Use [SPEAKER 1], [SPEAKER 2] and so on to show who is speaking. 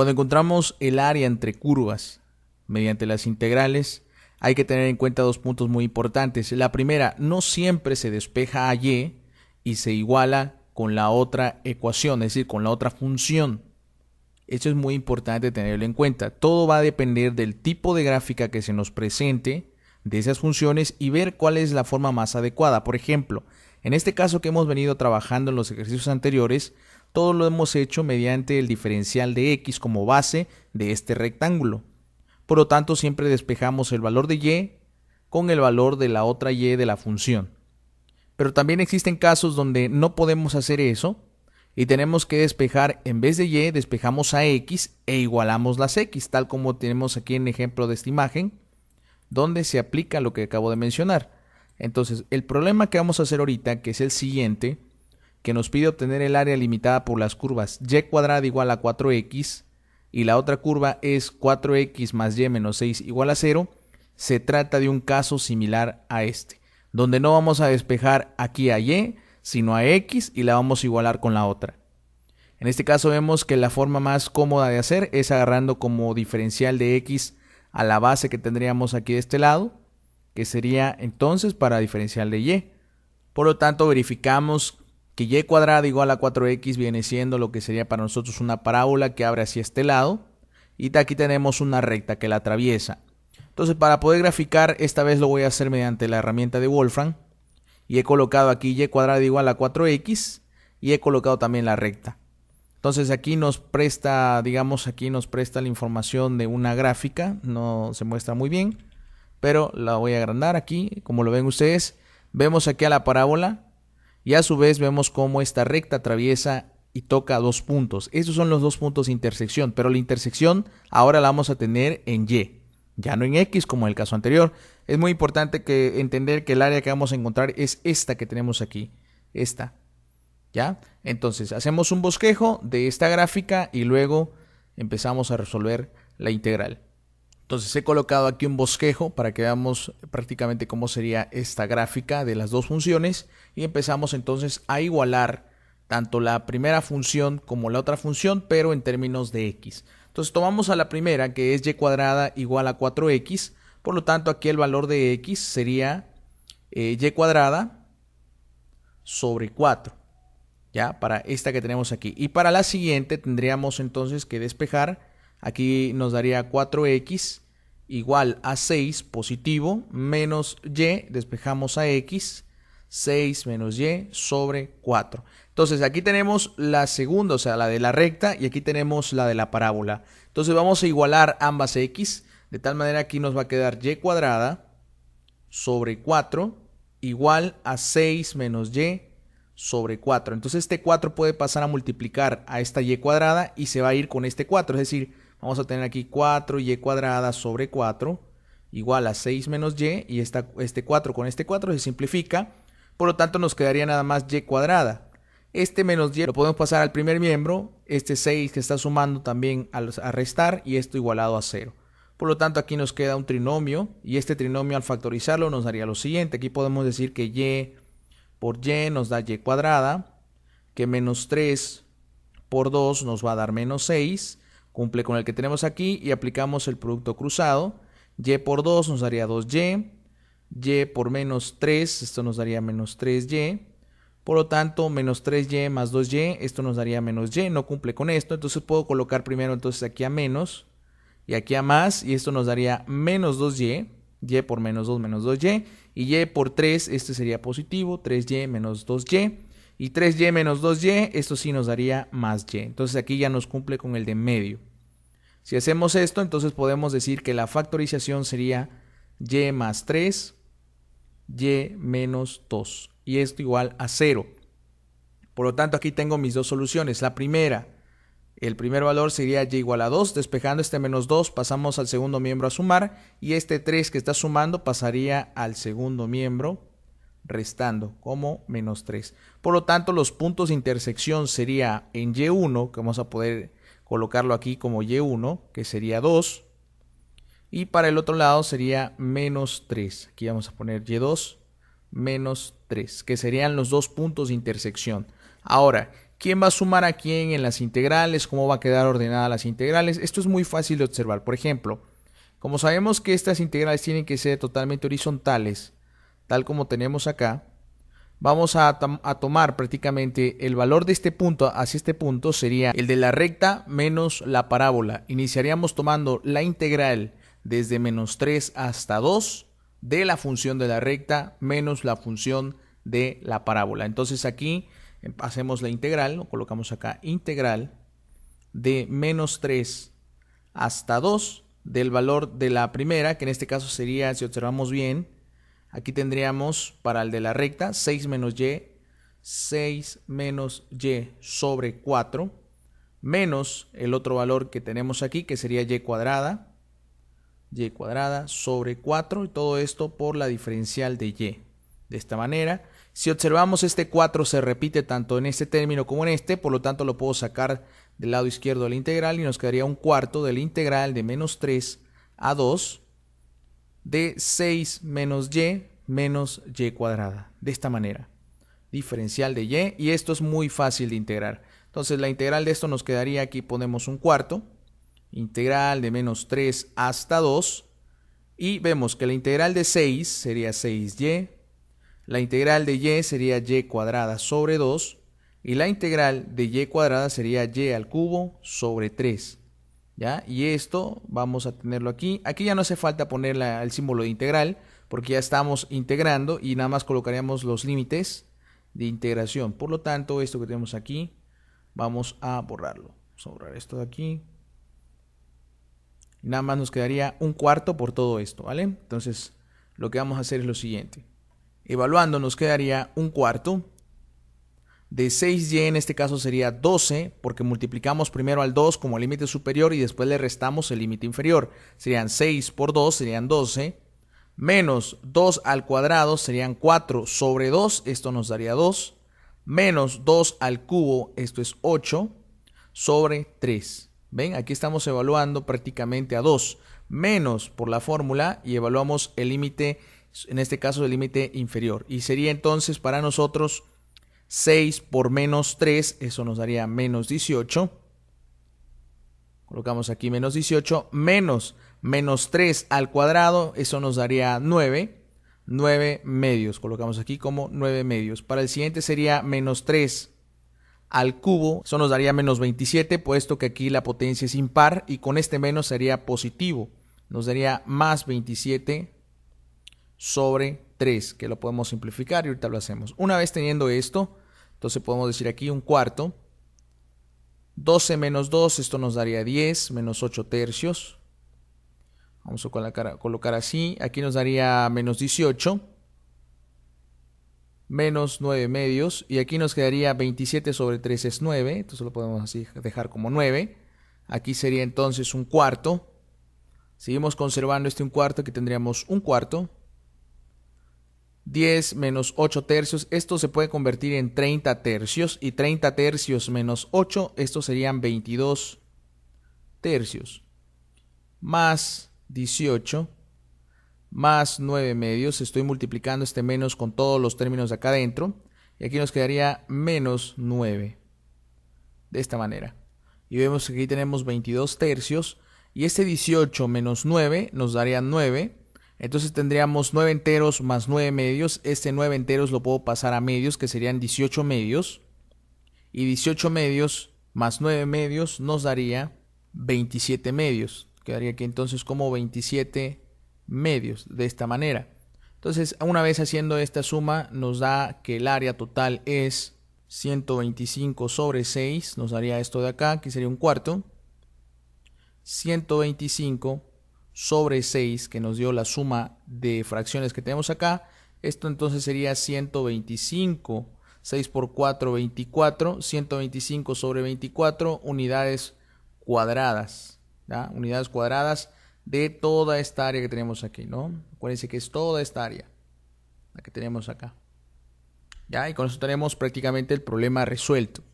[SPEAKER 1] Cuando encontramos el área entre curvas mediante las integrales, hay que tener en cuenta dos puntos muy importantes. La primera, no siempre se despeja a y y se iguala con la otra ecuación, es decir, con la otra función. Esto es muy importante tenerlo en cuenta. Todo va a depender del tipo de gráfica que se nos presente de esas funciones y ver cuál es la forma más adecuada. Por ejemplo, en este caso que hemos venido trabajando en los ejercicios anteriores, todo lo hemos hecho mediante el diferencial de x como base de este rectángulo. Por lo tanto, siempre despejamos el valor de y con el valor de la otra y de la función. Pero también existen casos donde no podemos hacer eso y tenemos que despejar, en vez de y, despejamos a x e igualamos las x, tal como tenemos aquí en el ejemplo de esta imagen, donde se aplica lo que acabo de mencionar. Entonces, el problema que vamos a hacer ahorita, que es el siguiente, que nos pide obtener el área limitada por las curvas y cuadrada igual a 4x y la otra curva es 4x más y menos 6 igual a 0, se trata de un caso similar a este, donde no vamos a despejar aquí a y, sino a x y la vamos a igualar con la otra. En este caso vemos que la forma más cómoda de hacer es agarrando como diferencial de x a la base que tendríamos aquí de este lado, que sería entonces para diferencial de y. Por lo tanto, verificamos que y cuadrada igual a 4x viene siendo lo que sería para nosotros una parábola que abre hacia este lado. Y aquí tenemos una recta que la atraviesa. Entonces para poder graficar, esta vez lo voy a hacer mediante la herramienta de Wolfram. Y he colocado aquí y cuadrado igual a 4x y he colocado también la recta. Entonces aquí nos presta, digamos, aquí nos presta la información de una gráfica, no se muestra muy bien, pero la voy a agrandar aquí, como lo ven ustedes, vemos aquí a la parábola y a su vez vemos cómo esta recta atraviesa y toca dos puntos. Esos son los dos puntos de intersección, pero la intersección ahora la vamos a tener en Y, ya no en X como en el caso anterior. Es muy importante que entender que el área que vamos a encontrar es esta que tenemos aquí, esta. ¿Ya? Entonces, hacemos un bosquejo de esta gráfica y luego empezamos a resolver la integral. Entonces he colocado aquí un bosquejo para que veamos prácticamente cómo sería esta gráfica de las dos funciones y empezamos entonces a igualar tanto la primera función como la otra función, pero en términos de x. Entonces tomamos a la primera que es y cuadrada igual a 4x, por lo tanto aquí el valor de x sería eh, y cuadrada sobre 4, ya, para esta que tenemos aquí. Y para la siguiente tendríamos entonces que despejar Aquí nos daría 4x igual a 6 positivo menos y, despejamos a x, 6 menos y sobre 4. Entonces aquí tenemos la segunda, o sea, la de la recta y aquí tenemos la de la parábola. Entonces vamos a igualar ambas x, de tal manera aquí nos va a quedar y cuadrada sobre 4 igual a 6 menos y sobre 4. Entonces este 4 puede pasar a multiplicar a esta y cuadrada y se va a ir con este 4, es decir, Vamos a tener aquí 4y e cuadrada sobre 4 igual a 6 menos y y este 4 con este 4 se simplifica. Por lo tanto nos quedaría nada más y cuadrada. Este menos y lo podemos pasar al primer miembro, este 6 que está sumando también a, restar y esto igualado a 0. Por lo tanto aquí nos queda un trinomio y este trinomio al factorizarlo nos daría lo siguiente. Aquí podemos decir que y por y nos da y cuadrada, que menos 3 por 2 nos va a dar menos 6 cumple con el que tenemos aquí y aplicamos el producto cruzado. Y por 2 nos daría 2y. Y por menos 3, esto nos daría menos 3y. Por lo tanto, menos 3y más 2y, esto nos daría menos y. No cumple con esto, entonces puedo colocar primero entonces aquí a menos y aquí a más. Y esto nos daría menos 2y. Y por menos 2 menos 2y. Y y por 3, este sería positivo. 3y menos 2y. Y 3y menos 2y, esto sí nos daría más y. Entonces aquí ya nos cumple con el de medio. Si hacemos esto, entonces podemos decir que la factorización sería y más 3, y menos 2. Y esto igual a 0. Por lo tanto, aquí tengo mis dos soluciones. La primera, el primer valor sería y igual a 2. Despejando este menos 2, pasamos al segundo miembro a sumar. Y este 3 que está sumando pasaría al segundo miembro restando como menos 3. Por lo tanto, los puntos de intersección sería en Y1, que vamos a poder colocarlo aquí como Y1, que sería 2. Y para el otro lado sería menos 3. Aquí vamos a poner Y2 menos 3, que serían los dos puntos de intersección. Ahora, ¿quién va a sumar a quién en las integrales? ¿Cómo va a quedar ordenadas las integrales? Esto es muy fácil de observar. Por ejemplo, como sabemos que estas integrales tienen que ser totalmente horizontales, tal como tenemos acá, vamos a, tomar prácticamente el valor de este punto hacia este punto sería el de la recta menos la parábola. Iniciaríamos tomando la integral desde menos 3 hasta 2 de la función de la recta menos la función de la parábola. Entonces aquí em, hacemos la integral, colocamos acá, integral de menos 3 hasta 2 del valor de la primera, que en este caso sería, si observamos bien, Aquí tendríamos para el de la recta 6 menos y, 6 menos y sobre 4, menos el otro valor que tenemos aquí, que sería y cuadrada, y cuadrada sobre 4, y todo esto por la diferencial de y. De esta manera, si observamos este 4 se repite tanto en este término como en este, por lo tanto lo puedo sacar del lado izquierdo de la integral y nos quedaría un cuarto de la integral de menos 3 a 2 de 6 menos y menos y cuadrada. De esta manera. Diferencial de y. Y esto es muy fácil de integrar. Entonces la integral de esto nos quedaría aquí. Ponemos un cuarto. Integral de menos 3 hasta 2. Y vemos que la integral de 6 sería 6y. La integral de y sería y cuadrada sobre 2. Y la integral de y cuadrada sería y al cubo sobre 3. Y esto vamos a tenerlo aquí. Aquí ya no hace falta poner el símbolo de integral porque ya estamos integrando y nada más colocaríamos los límites de integración. Por lo tanto, esto que tenemos aquí vamos a borrarlo. Vamos a borrar esto de aquí. Nada más nos quedaría un cuarto por todo esto, ¿vale? Entonces, lo que vamos a hacer es lo siguiente. Evaluando nos quedaría un cuarto de 6y en este caso sería 12 porque multiplicamos primero al 2 como límite superior y después le restamos el límite inferior. Serían 6 por 2 serían 12 menos 2 al cuadrado serían 4 sobre 2, esto nos daría 2 menos 2 al cubo, esto es 8 sobre 3. ¿Ven? Aquí estamos evaluando prácticamente a 2 menos por la fórmula y evaluamos el límite, en este caso el límite inferior. Y sería entonces para nosotros 6 por menos 3, eso nos daría menos 18. Colocamos aquí menos 18, menos menos 3 al cuadrado, eso nos daría 9. 9 medios, colocamos aquí como 9 medios. Para el siguiente sería menos 3 al cubo, eso nos daría menos 27, puesto que aquí la potencia es impar y con este menos sería positivo, nos daría más 27 sobre 3, que lo podemos simplificar y ahorita lo hacemos. Una vez teniendo esto, entonces podemos decir aquí un cuarto. 12 menos 2, esto nos daría 10, menos 8 tercios. Vamos a colocar así. Aquí nos daría menos 18. Menos 9 medios. Y aquí nos quedaría 27 sobre 3 es 9. Entonces lo podemos así dejar como 9. Aquí sería entonces un cuarto. Seguimos conservando este un cuarto. Aquí tendríamos un cuarto. 10 menos 8 tercios, esto se puede convertir en 30 tercios y 30 tercios menos 8, esto serían 22 tercios, más 18, más 9 medios, estoy multiplicando este menos con todos los términos de acá adentro, y aquí nos quedaría menos 9, de esta manera. Y vemos que aquí tenemos 22 tercios, y este 18 menos 9 nos daría 9, entonces tendríamos 9 enteros más 9 medios. Este 9 enteros lo puedo pasar a medios, que serían 18 medios. Y 18 medios más 9 medios nos daría 27 medios. Quedaría aquí entonces como 27 medios, de esta manera. Entonces, una vez haciendo esta suma, nos da que el área total es 125 sobre 6, nos daría esto de acá, que sería un cuarto. 125 sobre 6 que nos dio la suma de fracciones que tenemos acá. Esto entonces sería 125. 6 por 4, 24. 125 sobre 24 unidades cuadradas. ¿ya? Unidades cuadradas de toda esta área que tenemos aquí, ¿no? Acuérdense que es toda esta área la que tenemos acá. ¿Ya? Y con eso tenemos prácticamente el problema resuelto.